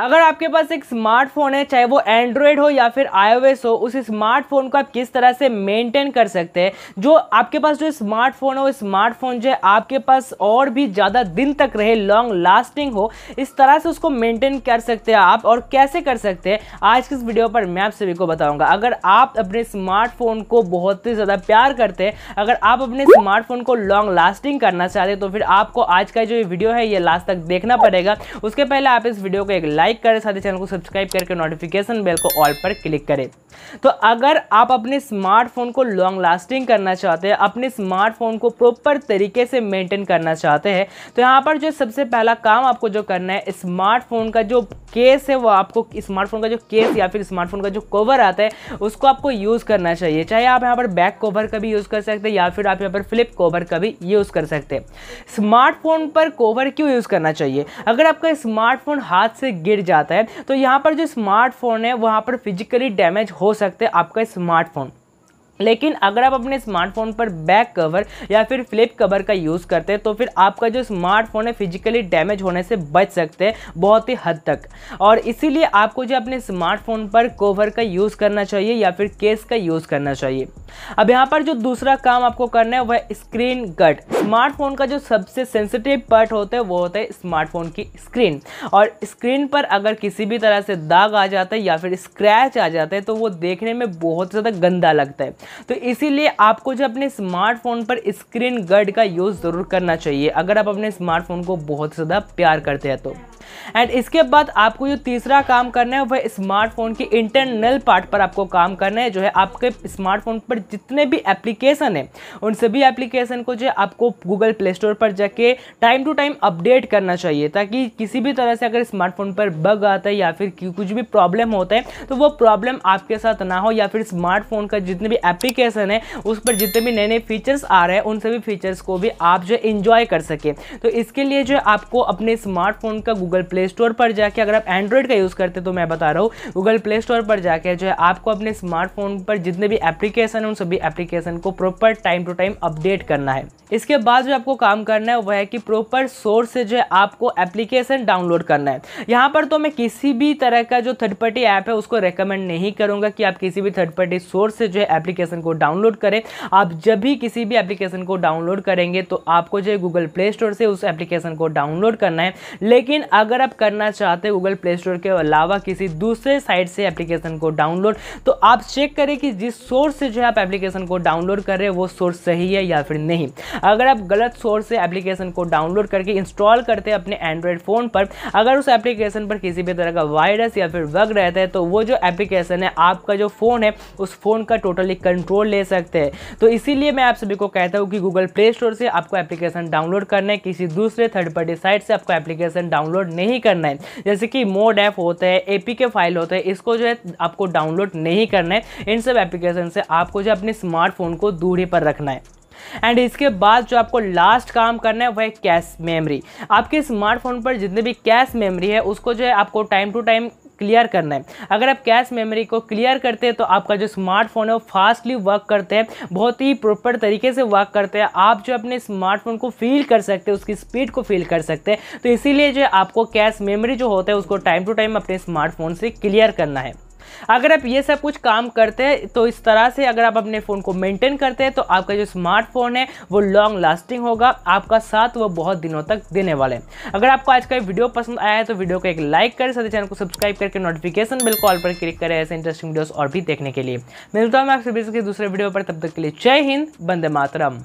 अगर आपके पास एक स्मार्टफोन है चाहे वो एंड्रॉयड हो या फिर आईओएस हो उस स्मार्टफोन को आप किस तरह से मेंटेन कर सकते हैं जो आपके पास जो स्मार्टफोन है वो स्मार्टफोन जो है आपके पास और भी ज़्यादा दिन तक रहे लॉन्ग लास्टिंग हो इस तरह से उसको मेंटेन कर सकते हैं आप और कैसे कर सकते हैं आज की इस वीडियो पर मैं आप सभी को बताऊँगा अगर आप अपने स्मार्टफोन को बहुत ही ज़्यादा प्यार करते हैं अगर आप अपने स्मार्टफोन को लॉन्ग लास्टिंग करना चाहते तो फिर आपको आज का जो वीडियो है ये लास्ट तक देखना पड़ेगा उसके पहले आप इस वीडियो को एक लाइक करें साथ ही चैनल को सब्सक्राइब करके नोटिफिकेशन बेल को ऑल पर क्लिक करें तो अगर आप अपने स्मार्टफोन को लॉन्ग लास्टिंग करना चाहते हैं अपने स्मार्टफोन को प्रॉपर तरीके से मेंटेन करना चाहते हैं तो यहाँ पर जो सबसे पहला काम आपको जो करना है स्मार्टफोन का जो केस है वो आपको स्मार्टफोन का जो केस या फिर स्मार्टफोन का जो कवर आता है उसको आपको यूज़ करना चाहिए चाहे आप यहाँ पर बैक कवर का भी यूज़ कर सकते हैं या फिर आप यहाँ पर फ्लिप कवर का भी यूज़ कर सकते हैं स्मार्टफोन पर कवर क्यों यूज़ करना चाहिए अगर आपका स्मार्टफोन हाथ से गिर जाता है तो यहाँ पर जो स्मार्टफोन है वहाँ पर फिजिकली डैमेज हो सकते हैं आपका स्मार्टफोन लेकिन अगर आप अपने स्मार्टफोन पर बैक कवर या फिर फ्लिप कवर का यूज़ करते हैं तो फिर आपका जो स्मार्टफोन है फिजिकली डैमेज होने से बच सकते हैं बहुत ही हद तक और इसीलिए आपको जो अपने स्मार्टफोन पर कवर का यूज़ करना चाहिए या फिर केस का यूज़ करना चाहिए अब यहाँ पर जो दूसरा काम आपको करना है वह स्क्रीन कट स्मार्टफोन का जो सबसे सेंसिटिव पार्ट होता है वो होता है स्मार्टफोन की स्क्रीन और स्क्रीन पर अगर किसी भी तरह से दाग आ जाता है या फिर स्क्रैच आ जाता है तो वो देखने में बहुत ज़्यादा गंदा लगता है तो इसीलिए आपको जो अपने स्मार्टफोन पर स्क्रीन गार्ड का यूज़ ज़रूर करना चाहिए अगर आप अपने स्मार्टफोन को बहुत ज़्यादा प्यार करते हैं तो एंड इसके बाद आपको जो तीसरा काम करना है वह स्मार्टफोन की इंटरनल पार्ट पर आपको काम करना है जो है आपके स्मार्टफोन पर जितने भी एप्लीकेशन है उन सभी एप्लीकेशन को जो है आपको गूगल प्ले स्टोर पर जाके टाइम टू टाइम अपडेट करना चाहिए ताकि किसी भी तरह से अगर स्मार्टफोन पर बग आता है या फिर कुछ भी प्रॉब्लम होता है तो वो प्रॉब्लम आपके साथ ना हो या फिर स्मार्टफोन का जितने भी एप्लीकेशन है उस पर जितने भी नए नए फीचर्स आ रहे हैं उन सभी फीचर्स को भी आप जो है इन्जॉय कर सकें तो इसके लिए जो है आपको अपने स्मार्टफोन का गूगल प्ले स्टोर पर जाके अगर आप एंड्रॉयड का यूज़ करते हैं तो मैं बता रहा हूँ गूगल प्ले स्टोर पर जाके जो है आपको अपने स्मार्टफोन पर जितने भी एप्लीकेशन है उन सभी एप्लीकेशन को proper time to time update करना है इसके बाद जो आपको काम करना है वह है कि प्रॉपर सोर्स से जो है आपको एप्लीकेशन डाउनलोड करना है यहाँ पर तो मैं किसी भी तरह का जो थर्ड पार्टी ऐप है उसको रेकमेंड नहीं करूँगा कि आप किसी भी थर्ड पार्टी सोर्स से जो है एप्लीकेशन को डाउनलोड करें आप जब भी किसी भी एप्लीकेशन को डाउनलोड करेंगे तो आपको जो है गूगल प्ले स्टोर से उस एप्लीकेशन को डाउनलोड करना है लेकिन अगर आप करना चाहते हैं गूगल प्ले स्टोर के अलावा किसी दूसरे साइट से एप्लीकेशन को डाउनलोड तो आप चेक करें कि जिस सोर्स से जो है आप एप्लीकेशन को डाउनलोड कर रहे हैं वो सोर्स सही है या फिर नहीं अगर आप गलत सोर्स से एप्लीकेशन को डाउनलोड करके इंस्टॉल करते हैं अपने एंड्रॉयड फ़ोन पर अगर उस एप्लीकेशन पर किसी भी तरह का वायरस या फिर वग रहता है तो वो जो एप्लीकेशन है आपका जो फ़ोन है उस फ़ोन का टोटली कंट्रोल ले सकते हैं तो इसीलिए मैं आप सभी को कहता हूँ कि गूगल प्ले स्टोर से आपको एप्लीकेशन डाउनलोड करना है किसी दूसरे थर्ड पार्टी साइट से आपको एप्लीकेशन डाउनलोड नहीं नहीं करना है जैसे कि मोड ऐप होते हैं एपीके फाइल होते हैं इसको जो है आपको डाउनलोड नहीं करना है इन सब एप्लीकेशन से आपको जो अपने स्मार्टफोन को दूरी पर रखना है एंड इसके बाद जो आपको लास्ट काम करना है वह कैश मेमोरी आपके स्मार्टफोन पर जितने भी कैश मेमोरी है उसको जो है आपको टाइम टू टाइम क्लियर करना है अगर आप कैश मेमोरी को क्लियर करते हैं तो आपका जो स्मार्टफोन है वो फास्टली वर्क करते हैं बहुत ही प्रॉपर तरीके से वर्क करते हैं आप जो अपने स्मार्टफोन को फील कर सकते हैं उसकी स्पीड को फील कर सकते हैं तो इसीलिए जो आपको कैश मेमोरी जो होता है उसको टाइम टू टाइम अपने स्मार्टफोन से क्लियर करना है अगर आप ये सब कुछ काम करते हैं तो इस तरह से अगर आप अपने फ़ोन को मेंटेन करते हैं तो आपका जो स्मार्टफोन है वो लॉन्ग लास्टिंग होगा आपका साथ वो बहुत दिनों तक देने वाले हैं अगर आपको आज का वीडियो पसंद आया है तो वीडियो को एक लाइक करें साथ ही चैनल को सब्सक्राइब करके नोटिफिकेशन बिल कॉल पर क्लिक करें ऐसे इंटरेस्टिंग वीडियोज़ और भी देखने के लिए मिलता हूँ मैं आपसे दूसरे वीडियो पर तब तक के लिए जय हिंद बंदे मातरम